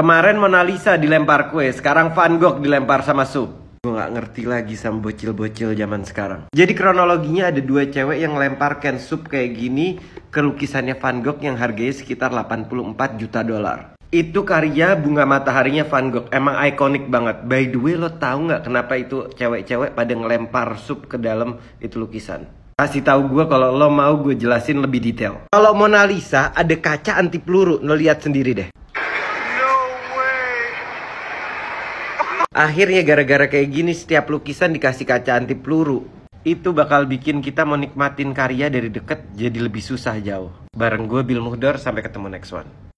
Kemarin Mona Lisa dilempar kue, sekarang Van Gogh dilempar sama sup. Gue gak ngerti lagi sama bocil-bocil zaman sekarang. Jadi kronologinya ada dua cewek yang lempar can sup kayak gini ke lukisannya Van Gogh yang harganya sekitar 84 juta dolar. Itu karya bunga mataharinya Van Gogh. Emang ikonik banget. By the way, lo tau nggak kenapa itu cewek-cewek pada ngelempar sup ke dalam itu lukisan? Kasih tahu gue kalau lo mau gue jelasin lebih detail. Kalau Mona Lisa ada kaca anti peluru, lo lihat sendiri deh. Akhirnya gara-gara kayak gini setiap lukisan dikasih kaca anti peluru. Itu bakal bikin kita menikmatin karya dari deket jadi lebih susah jauh. Bareng gue Bill Muhdor, sampai ketemu next one.